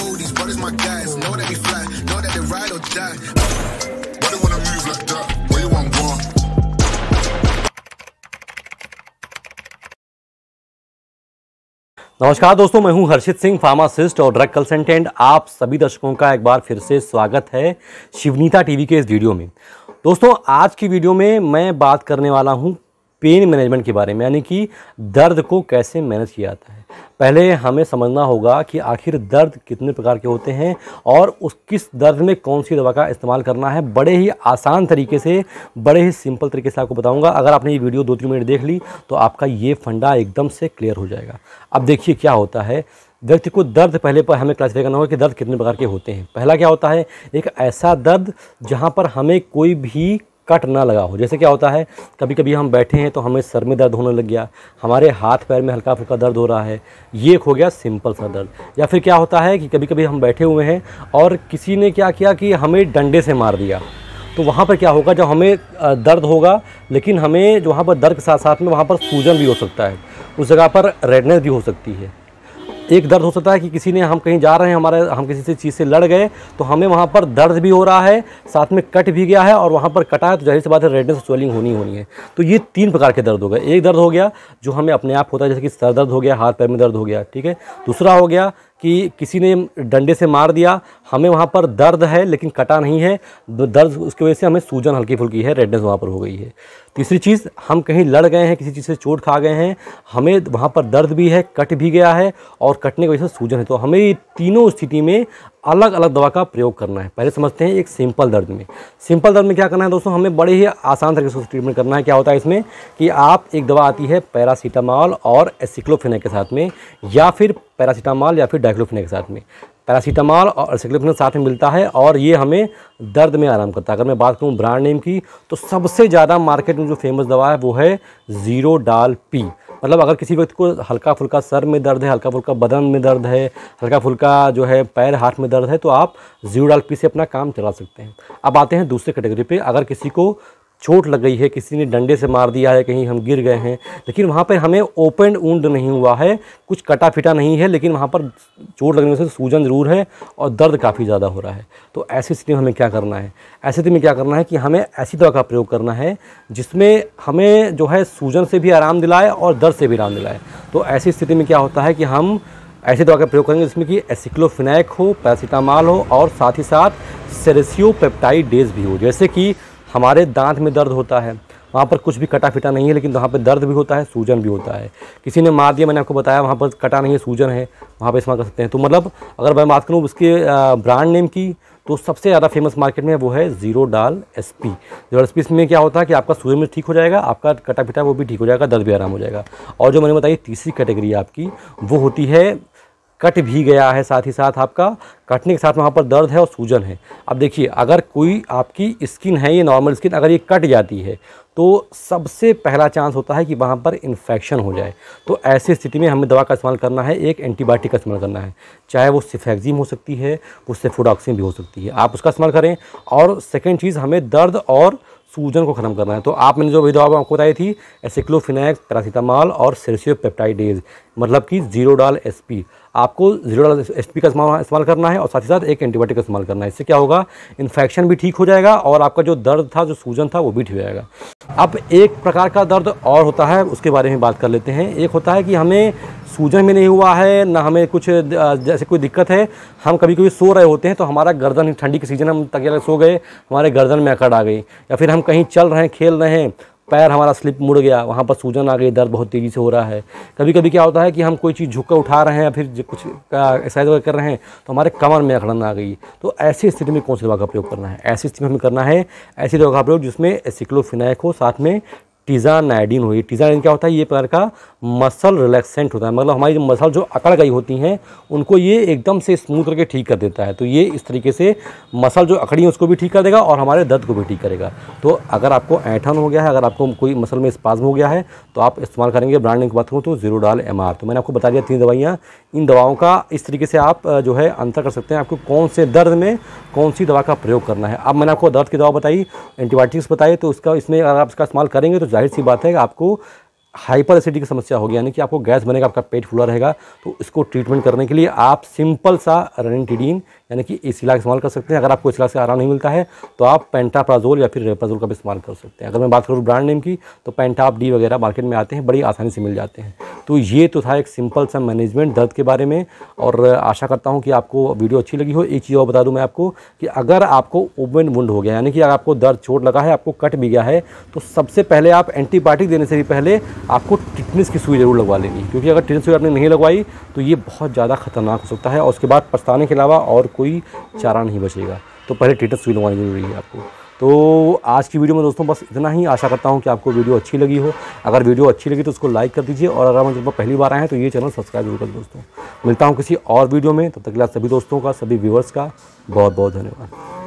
cool, these brothers my guys. Know that we fly, know that they ride or die. Why they wanna move like that? Where you want one? नमस्कार दोस्तों मैं हूं Harshit Singh pharmacist और drug consultant आप सभी दर्शकों का एक बार फिर से स्वागत है शिवनीता टीवी के इस वीडियो में दोस्तों आज की वीडियो में मैं बात करने वाला हूं पेन मैनेजमेंट के बारे में यानी कि दर्द को कैसे मैनेज किया जाता है पहले हमें समझना होगा कि आखिर दर्द कितने प्रकार के होते हैं और उस किस दर्द में कौन सी दवा का इस्तेमाल करना है बड़े ही आसान तरीके से बड़े ही सिंपल तरीके से आपको बताऊंगा अगर आपने ये वीडियो दो तीन मिनट देख ली तो आपका ये फंडा एकदम से क्लियर हो जाएगा अब देखिए क्या होता है व्यक्ति को दर्द पहले पर हमें क्लासिफाई करना होगा कि दर्द कितने प्रकार के होते हैं पहला क्या होता है एक ऐसा दर्द जहाँ पर हमें कोई भी कट ना लगा हो जैसे क्या होता है कभी कभी हम बैठे हैं तो हमें सर में दर्द होने लग गया हमारे हाथ पैर में हल्का फुल्का दर्द हो रहा है ये एक हो गया सिंपल सा दर्द या फिर क्या होता है कि कभी कभी हम बैठे हुए हैं और किसी ने क्या किया कि हमें डंडे से मार दिया तो वहाँ पर क्या होगा जब हमें दर्द होगा लेकिन हमें जो वहाँ पर दर्द के साथ साथ में वहाँ पर सूजन भी हो सकता है उस जगह पर रेडनेस भी हो सकती है एक दर्द हो सकता है कि किसी ने हम कहीं जा रहे हैं हमारे हम किसी से चीज़ से लड़ गए तो हमें वहाँ पर दर्द भी हो रहा है साथ में कट भी गया है और वहाँ पर कटा है तो जाहिर सी बात है रेडनेस स्वेलिंग होनी होनी है तो ये तीन प्रकार के दर्द हो गए एक दर्द हो गया जो हमें अपने आप होता है जैसे कि सर दर्द हो गया हाथ पैर में दर्द हो गया ठीक है दूसरा हो गया कि किसी ने डंडे से मार दिया हमें वहाँ पर दर्द है लेकिन कटा नहीं है दर्द उसकी वजह से हमें सूजन हल्की फुल्की है रेडनेस वहाँ पर हो गई है तीसरी चीज़ हम कहीं लड़ गए हैं किसी चीज़ से चोट खा गए हैं हमें वहाँ पर दर्द भी है कट भी गया है और कटने की वजह से सूजन है तो हमें तीनों स्थिति में अलग अलग दवा का प्रयोग करना है पहले समझते हैं एक सिंपल दर्द में सिंपल दर्द में क्या करना है दोस्तों हमें बड़े ही आसान तरीके से ट्रीटमेंट करना है क्या होता है इसमें कि आप एक दवा आती है पैरासीटामॉल और एसिक्लोफिन के साथ में या फिर पैरासीटामॉल या फिर डाइक्लोफिन के साथ में पैरासीटामॉल और एसिक्लोफिन साथ में मिलता है और ये हमें दर्द में आराम करता है अगर मैं बात करूँ ब्रांड नेम की तो सबसे ज़्यादा मार्केट में जो फेमस दवा है वो है ज़ीरो डाल पी मतलब अगर किसी व्यक्ति को हल्का फुल्का सर में दर्द है हल्का फुल्का बदन में दर्द है हल्का फुल्का जो है पैर हाथ में दर्द है तो आप जीरो डाल पी से अपना काम चला सकते हैं अब आते हैं दूसरे कैटेगरी पे अगर किसी को चोट लग गई है किसी ने डंडे से मार दिया है कहीं हम गिर गए हैं लेकिन वहाँ पर हमें ओपन ऊंड नहीं हुआ है कुछ कटा फिटा नहीं है लेकिन वहाँ पर चोट लगने से सूजन ज़रूर है और दर्द काफ़ी ज़्यादा हो रहा है तो ऐसी स्थिति में हमें क्या करना है ऐसी स्थिति में क्या करना है कि हमें ऐसी दवा का प्रयोग करना है जिसमें हमें जो है सूजन से भी आराम दिलाए और दर्द से भी आराम दिलाए तो ऐसी स्थिति में क्या होता है कि हम ऐसी दवा का प्रयोग करेंगे जिसमें कि एसिक्लोफिनैक हो पैरासीटामॉल हो और साथ ही साथ सेरेसियो भी हो जैसे कि हमारे दांत में दर्द होता है वहाँ पर कुछ भी कटा फिटा नहीं है लेकिन वहाँ पर दर्द भी होता है सूजन भी होता है किसी ने मार दिया मैंने आपको बताया वहाँ पर कटा नहीं है सूजन है वहाँ पर इस्तेमाल कर सकते हैं तो मतलब अगर मैं बात करूँ उसके ब्रांड नेम की तो सबसे ज़्यादा फेमस मार्केट में वो है जीरो डाल S P zero S P इसमें क्या होता है कि आपका सूर्य मिर्च ठीक हो जाएगा आपका कटा पिटा वो भी ठीक हो जाएगा दर्द भी आराम हो जाएगा और जो मैंने बताई तीसरी कैटेगरी आपकी वो होती है कट भी गया है साथ ही साथ आपका कटने के साथ वहाँ पर दर्द है और सूजन है अब देखिए अगर कोई आपकी स्किन है ये नॉर्मल स्किन अगर ये कट जाती है तो सबसे पहला चांस होता है कि वहाँ पर इन्फेक्शन हो जाए तो ऐसी स्थिति में हमें दवा का इस्तेमाल करना है एक एंटीबायोटिक का इस्तेमाल करना है चाहे वो सिफेक्जिम हो सकती है उससे सेफोडॉक्सिम भी हो सकती है आप उसका इस्तेमाल करें और सेकेंड चीज़ हमें दर्द और सूजन को ख़त्म करना है तो आप मैंने जो भी दवा आपको बताई थी एसिक्लोफिनैक्स पैरासीटामॉल और सेरसियो पेप्टाइडेज मतलब कि जीरो डाल एसपी आपको जीरो डॉलर एस का इस्तेमाल करना है और साथ ही साथ एक एंटीबायोटिक का इस्तेमाल करना है इससे क्या होगा इन्फेक्शन भी ठीक हो जाएगा और आपका जो दर्द था जो सूजन था वो भी ठीक हो जाएगा अब एक प्रकार का दर्द और होता है उसके बारे में बात कर लेते हैं एक होता है कि हमें सूजन भी नहीं हुआ है ना हमें कुछ जैसे कोई दिक्कत है हम कभी कभी सो रहे होते हैं तो हमारा गर्दन ठंडी के सीजन हम तक सो गए हमारे गर्दन में अकड़ आ गई या फिर हम कहीं चल रहे हैं खेल रहे हैं पैर हमारा स्लिप मुड़ गया वहाँ पर सूजन आ गई दर्द बहुत तेज़ी से हो रहा है कभी कभी क्या होता है कि हम कोई चीज़ झुक कर उठा रहे हैं या फिर कुछ एक्सरसाइज वगैरह कर रहे हैं तो हमारे कमर में अखड़न आ गई तो ऐसी स्थिति में कौन सी दवा का प्रयोग करना है ऐसी स्थिति में हमें करना है ऐसी दवा का प्रयोग जिसमें सिक्लोफिनाइक हो साथ में टीजानाइडिन हुई टीजानाइडिन क्या होता है ये प्रकार का मसल रिलैक्सेंट होता है मतलब हमारी जो मसल जो अकड़ गई होती हैं उनको ये एकदम से स्मूथ करके ठीक कर देता है तो ये इस तरीके से मसल जो अकड़ी है उसको भी ठीक कर देगा और हमारे दर्द को भी ठीक करेगा तो अगर आपको ऐठन हो गया है अगर आपको कोई मसल में स्पाज्म हो गया है तो आप इस्तेमाल करेंगे ब्रांड की बात करूँ तो जीरो डाल एम तो मैंने आपको बता दिया तीन दवाइयाँ इन दवाओं का इस तरीके से आप जो है अंतर कर सकते हैं आपको कौन से दर्द में कौन सी दवा का प्रयोग करना है अब मैंने आपको दर्द की दवा बताई एंटीबायोटिक्स बताए तो उसका इसमें अगर आप इसका इस्तेमाल करेंगे तो जाहिर सी बात है कि आपको हाइपर एसिडिटी की समस्या होगी यानी कि आपको गैस बनेगा आपका पेट फूला रहेगा तो इसको ट्रीटमेंट करने के लिए आप सिंपल सा रेनिटिडीन यानी कि इस इलाज इस्तेमाल कर सकते हैं अगर आपको इलाज से आराम नहीं मिलता है तो आप पेंटाप्राजोल या फिर रेप्राजोल का भी इस्तेमाल कर सकते हैं अगर मैं बात करूँ ब्रांड नेम की तो पेंटाप डी वगैरह मार्केट में आते हैं बड़ी आसानी से मिल जाते हैं तो ये तो था एक सिंपल सा मैनेजमेंट दर्द के बारे में और आशा करता हूँ कि आपको वीडियो अच्छी लगी हो एक चीज़ और बता दूँ मैं आपको कि अगर आपको ओपन वुंड हो गया यानी कि अगर आपको दर्द चोट लगा है आपको कट भी गया है तो सबसे पहले आप एंटीबायोटिक देने से भी पहले आपको टिटनेस की सुई ज़रूर लगवा लेनी है क्योंकि अगर टिटनेस सुई आपने नहीं लगवाई तो ये बहुत ज़्यादा खतरनाक हो सकता है और उसके बाद पछताने के अलावा और कोई चारा नहीं बचेगा तो पहले टिटनेस सुई लगवानी ज़रूरी है आपको तो आज की वीडियो में दोस्तों बस इतना ही आशा करता हूँ कि आपको वीडियो अच्छी लगी हो अगर वीडियो अच्छी लगी तो उसको लाइक कर दीजिए और अगर हम पर पहली बार आए हैं तो ये चैनल सब्सक्राइब जरूर कर दोस्तों मिलता हूँ किसी और वीडियो में तब तक के सभी दोस्तों का सभी व्यूवर्स का बहुत बहुत धन्यवाद